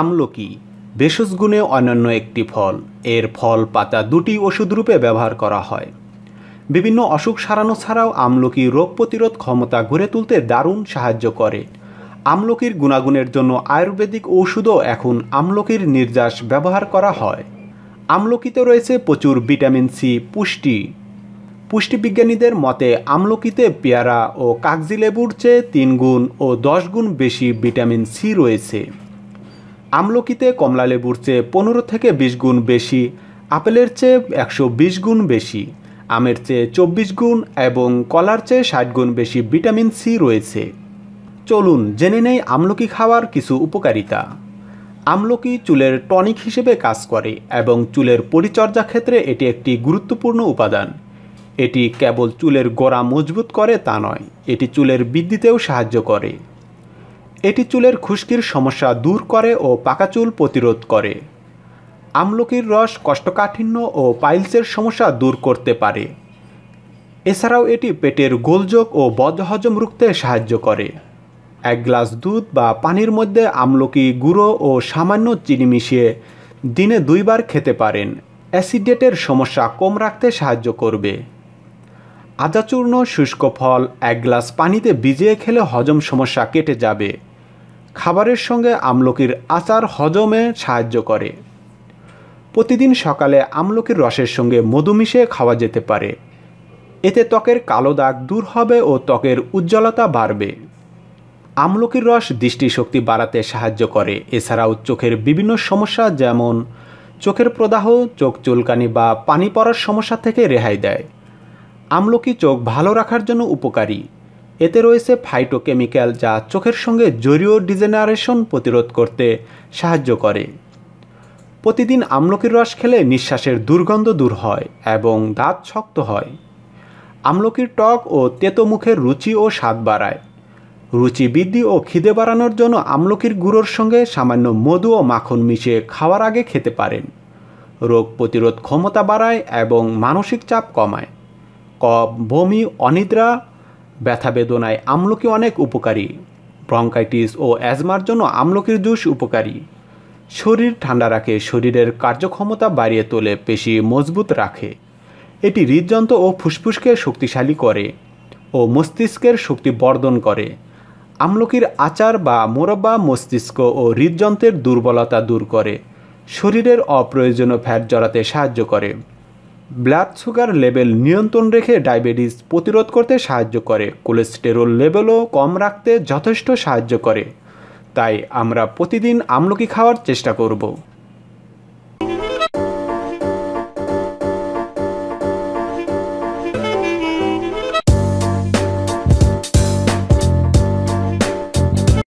আমলকি ভেষজ গুণে অনন্য একটি ফল এর ফল পাতা দুটি ওষুধ রূপে ব্যবহার করা হয় বিভিন্ন অসুখ সারানো ছাড়াও আমলকি রোগ প্রতিরোধ ক্ষমতা গড়ে তুলতে দারুণ সাহায্য করে আমলকির গুণাগুণের জন্য আয়ুর্বেদিক ঔষধও এখন আমলকির নির্যাস ব্যবহার করা হয় আমলকিতে রয়েছে প্রচুর ভিটামিন সি পুষ্টি পুষ্টিবিজ্ঞানীদের মতে আমলকিতে পেয়ারা ও কাগজি লেবুর চেয়ে তিন গুণ ও দশ গুণ বেশি ভিটামিন সি রয়েছে আমলকিতে কমলালেবুর চেয়ে পনেরো থেকে বিশ গুণ বেশি আপেলের চেয়ে একশো বিশ গুণ বেশি আমের চেয়ে চব্বিশ গুণ এবং কলার চেয়ে ষাট গুণ বেশি ভিটামিন সি রয়েছে চলুন জেনে নেই আমলকি খাওয়ার কিছু উপকারিতা আমলকি চুলের টনিক হিসেবে কাজ করে এবং চুলের পরিচর্যা ক্ষেত্রে এটি একটি গুরুত্বপূর্ণ উপাদান এটি কেবল চুলের গোড়া মজবুত করে তা নয় এটি চুলের বৃদ্ধিতেও সাহায্য করে এটি চুলের খুশকির সমস্যা দূর করে ও পাকা চুল প্রতিরোধ করে আমলকির রস কষ্টকাঠিন্য ও পাইলসের সমস্যা দূর করতে পারে এছাড়াও এটি পেটের গোলযোগ ও বদহজম রুখতে সাহায্য করে এক গ্লাস দুধ বা পানির মধ্যে আমলকি গুঁড়ো ও সামান্য চিনি মিশিয়ে দিনে দুইবার খেতে পারেন অ্যাসিডেটের সমস্যা কম রাখতে সাহায্য করবে আদাচূর্ণ শুষ্ক ফল এক গ্লাস পানিতে ভিজিয়ে খেলে হজম সমস্যা কেটে যাবে খাবারের সঙ্গে আমলকির আচার হজমে সাহায্য করে প্রতিদিন সকালে আমলকির রসের সঙ্গে মধু মিশিয়ে খাওয়া যেতে পারে এতে ত্বকের কালো দাগ দূর হবে ও ত্বকের উজ্জ্বলতা বাড়বে আমলকির রস দৃষ্টিশক্তি বাড়াতে সাহায্য করে এছাড়াও চোখের বিভিন্ন সমস্যা যেমন চোখের প্রদাহ চোখ চুলকানি বা পানি পড়ার সমস্যা থেকে রেহাই দেয় আমলকি চোখ ভালো রাখার জন্য উপকারী এতে রয়েছে ফাইটোকেমিক্যাল যা চোখের সঙ্গে জরিও ডিজেনারেশন প্রতিরোধ করতে সাহায্য করে প্রতিদিন আমলকির রস খেলে নিঃশ্বাসের দুর্গন্ধ দূর হয় এবং দাঁত শক্ত হয় আমলকির টক ও তেতো মুখের রুচি ও স্বাদ বাড়ায় রুচি বৃদ্ধি ও খিদে বাড়ানোর জন্য আমলকির গুঁড়োর সঙ্গে সামান্য মধু ও মাখন মিশিয়ে খাওয়ার আগে খেতে পারেন রোগ প্রতিরোধ ক্ষমতা বাড়ায় এবং মানসিক চাপ কমায় কফ বমি অনিদ্রা ব্যথা বেদনায় আমলকি অনেক উপকারী ব্রঙ্কাইটিস ও অ্যাজমার জন্য আমলকির জুস উপকারী শরীর ঠান্ডা রাখে শরীরের কার্যক্ষমতা বাড়িয়ে তোলে পেশি মজবুত রাখে এটি হৃদযন্ত্র ও ফুসফুসকে শক্তিশালী করে ও মস্তিষ্কের শক্তি বর্ধন করে আমলকির আচার বা মোরব্বা মস্তিষ্ক ও হৃদযন্ত্রের দুর্বলতা দূর করে শরীরের অপ্রয়োজনীয় ফ্যাট জড়াতে সাহায্য করে ব্লাড সুগার লেভেল নিয়ন্ত্রণ রেখে ডায়াবেটিস প্রতিরোধ করতে সাহায্য করে কোলেস্টেরল লেভেলও কম রাখতে যথেষ্ট সাহায্য করে তাই আমরা প্রতিদিন আমলকি খাওয়ার চেষ্টা করব